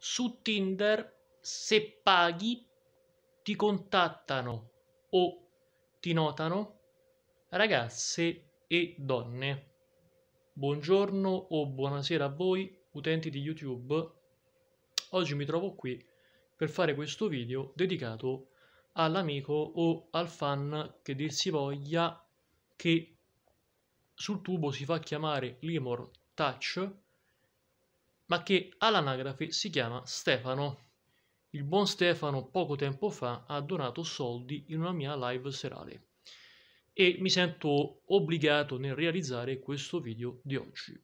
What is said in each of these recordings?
su Tinder se paghi ti contattano o ti notano ragazze e donne. Buongiorno o buonasera a voi utenti di YouTube. Oggi mi trovo qui per fare questo video dedicato all'amico o al fan che dir si voglia che sul tubo si fa chiamare Limor Touch ma che all'anagrafe si chiama Stefano. Il buon Stefano poco tempo fa ha donato soldi in una mia live serale e mi sento obbligato nel realizzare questo video di oggi.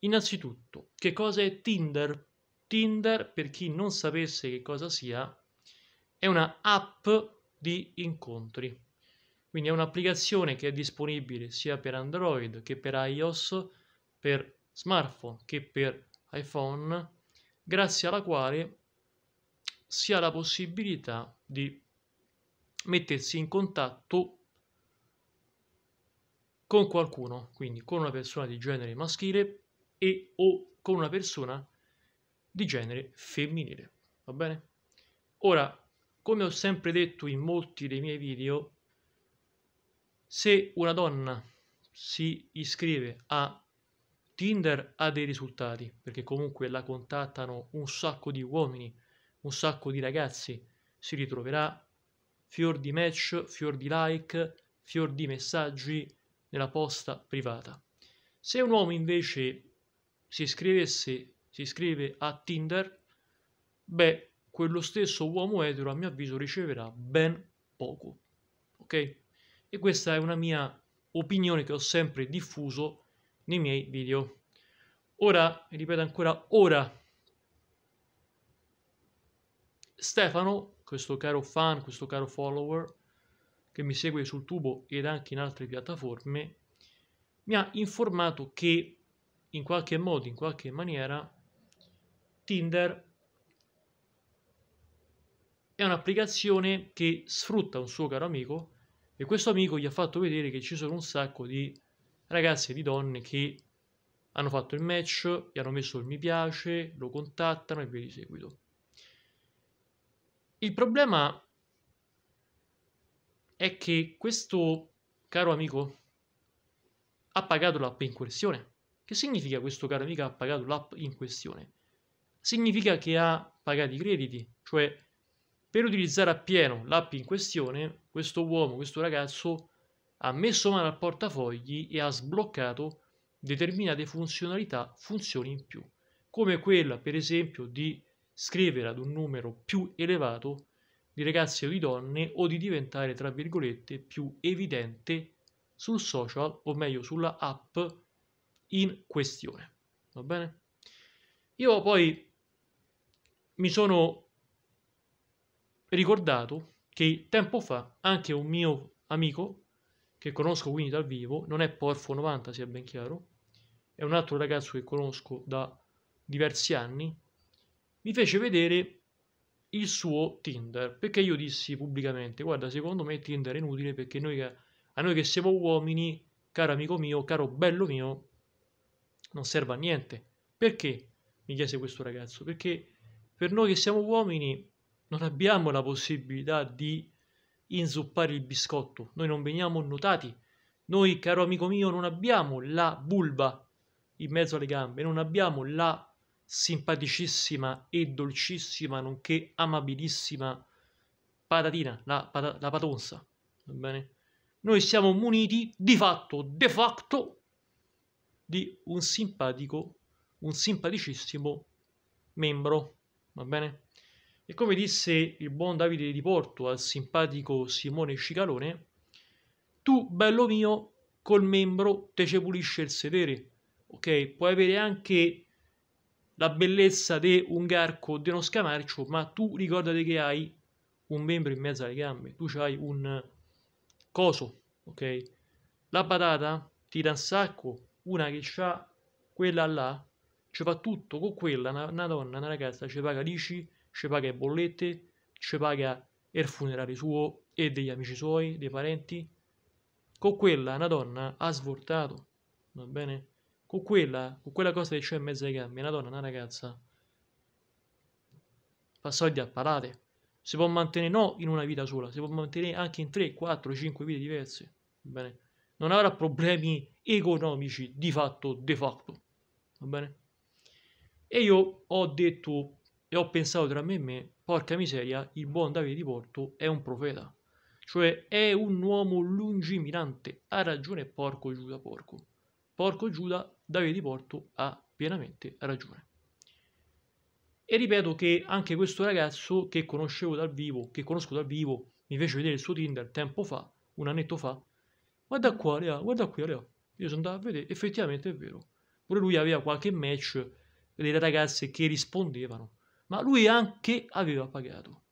Innanzitutto, che cosa è Tinder? Tinder, per chi non sapesse che cosa sia, è una app di incontri. Quindi è un'applicazione che è disponibile sia per Android che per iOS, per smartphone che per iPhone, grazie alla quale si ha la possibilità di mettersi in contatto con qualcuno, quindi con una persona di genere maschile e o con una persona di genere femminile, va bene? Ora, come ho sempre detto in molti dei miei video, se una donna si iscrive a Tinder ha dei risultati, perché comunque la contattano un sacco di uomini, un sacco di ragazzi, si ritroverà fior di match, fior di like, fior di messaggi nella posta privata. Se un uomo invece si iscrivesse, si iscrive a Tinder, beh, quello stesso uomo etero a mio avviso riceverà ben poco. Ok? E questa è una mia opinione che ho sempre diffuso nei miei video. Ora, ripeto ancora, ora Stefano, questo caro fan, questo caro follower che mi segue sul tubo ed anche in altre piattaforme, mi ha informato che in qualche modo, in qualche maniera, Tinder è un'applicazione che sfrutta un suo caro amico e questo amico gli ha fatto vedere che ci sono un sacco di ragazze di donne che hanno fatto il match, gli hanno messo il mi piace, lo contattano e via di seguito. Il problema è che questo caro amico ha pagato l'app in questione. Che significa questo caro amico ha pagato l'app in questione? Significa che ha pagato i crediti, cioè per utilizzare appieno l'app in questione, questo uomo, questo ragazzo ha messo mano al portafogli e ha sbloccato determinate funzionalità, funzioni in più, come quella per esempio di scrivere ad un numero più elevato di ragazzi o di donne o di diventare tra virgolette più evidente sul social o meglio sulla app in questione. Va bene? Io poi mi sono ricordato che tempo fa anche un mio amico che conosco quindi dal vivo, non è Porfo 90 sia ben chiaro, è un altro ragazzo che conosco da diversi anni, mi fece vedere il suo Tinder, perché io dissi pubblicamente, guarda secondo me Tinder è inutile perché noi, a noi che siamo uomini, caro amico mio, caro bello mio, non serve a niente. Perché? mi chiese questo ragazzo, perché per noi che siamo uomini non abbiamo la possibilità di inzuppare il biscotto, noi non veniamo notati. Noi, caro amico mio, non abbiamo la bulba in mezzo alle gambe, non abbiamo la simpaticissima e dolcissima, nonché amabilissima patatina, la, pata, la patonza. Va bene? Noi siamo muniti di fatto, de facto, di un simpatico, un simpaticissimo membro. Va bene? E come disse il buon Davide di Porto al simpatico Simone Scicalone, tu, bello mio, col membro te ce pulisce il sedere. Ok, puoi avere anche la bellezza di un garco o di uno scamarcio, ma tu ricordati che hai un membro in mezzo alle gambe, tu hai un coso, ok? La patata ti dà un sacco, una che ha quella là, ci fa tutto, con quella una, una donna, una ragazza ci paga l'ICI, ci paga le bollette, ci paga il funerale suo e degli amici suoi, dei parenti. Con quella una donna ha svoltato, va bene? Con quella, con quella cosa che c'è in mezzo ai gambi, una donna, una ragazza, fa soldi a palate. Si può mantenere no, in una vita sola, si può mantenere anche in 3, 4, 5 vite diverse. Va bene? Non avrà problemi economici di fatto, de facto. Va bene? E io ho detto e ho pensato tra me e me, porca miseria, il buon Davide di Porto è un profeta. Cioè è un uomo lungimirante. Ha ragione porco Giuda porco. Porco Giuda, Davide di Porto ha pienamente ragione. E ripeto che anche questo ragazzo che conoscevo dal vivo, che conosco dal vivo, mi fece vedere il suo Tinder tempo fa, un annetto fa, guarda qua, Lea, guarda qui, Lea. Io sono andato a vedere, effettivamente è vero. Pure lui aveva qualche match delle ragazze che rispondevano ma lui anche aveva pagato.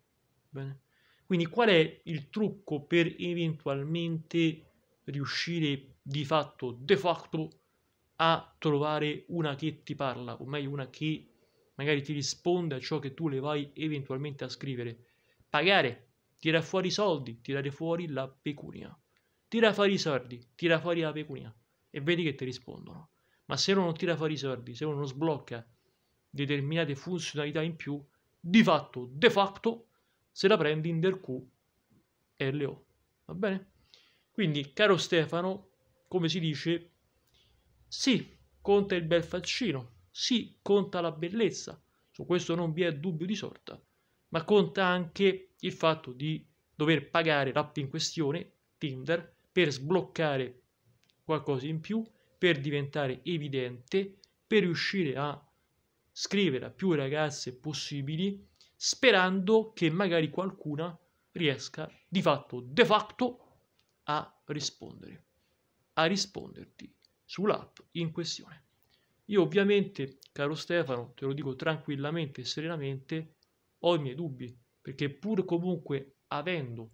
Bene. Quindi qual è il trucco per eventualmente riuscire di fatto, de facto, a trovare una che ti parla, o meglio una che magari ti risponde a ciò che tu le vai eventualmente a scrivere? Pagare, tira fuori i soldi, tirare fuori la pecunia. Tira fuori i soldi, tira fuori la pecunia e vedi che ti rispondono. Ma se uno non tira fuori i soldi, se uno non sblocca determinate funzionalità in più, di fatto, de facto, se la prendi in del QLO. Va bene? Quindi, caro Stefano, come si dice, sì, conta il bel faccino, sì, conta la bellezza, su questo non vi è dubbio di sorta, ma conta anche il fatto di dover pagare l'app in questione, Tinder, per sbloccare qualcosa in più, per diventare evidente, per riuscire a scrivere a più ragazze possibili, sperando che magari qualcuna riesca di fatto, de facto, a rispondere, a risponderti sull'app in questione. Io ovviamente, caro Stefano, te lo dico tranquillamente e serenamente, ho i miei dubbi, perché pur comunque avendo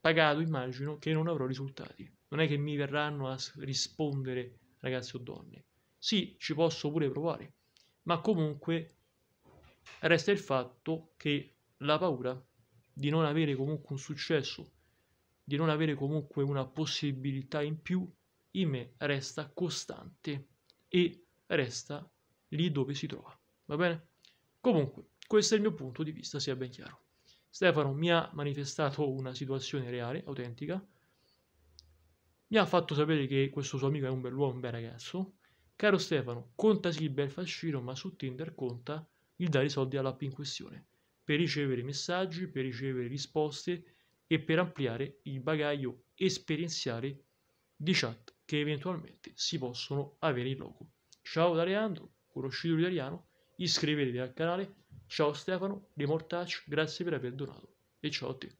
pagato immagino che non avrò risultati. Non è che mi verranno a rispondere ragazzi o donne. Sì, ci posso pure provare, ma comunque resta il fatto che la paura di non avere comunque un successo, di non avere comunque una possibilità in più, in me resta costante e resta lì dove si trova. Va bene? Comunque, questo è il mio punto di vista, sia ben chiaro. Stefano mi ha manifestato una situazione reale, autentica, mi ha fatto sapere che questo suo amico è un bell'uomo, un bel ragazzo, Caro Stefano, conta sì il bel fascino, ma su Tinder conta il dare i soldi all'app in questione, per ricevere messaggi, per ricevere risposte e per ampliare il bagaglio esperienziale di chat che eventualmente si possono avere in loco. Ciao da Leandro, conosciuto italiano, iscrivetevi al canale, ciao Stefano, Remortacci, grazie per aver donato e ciao a te.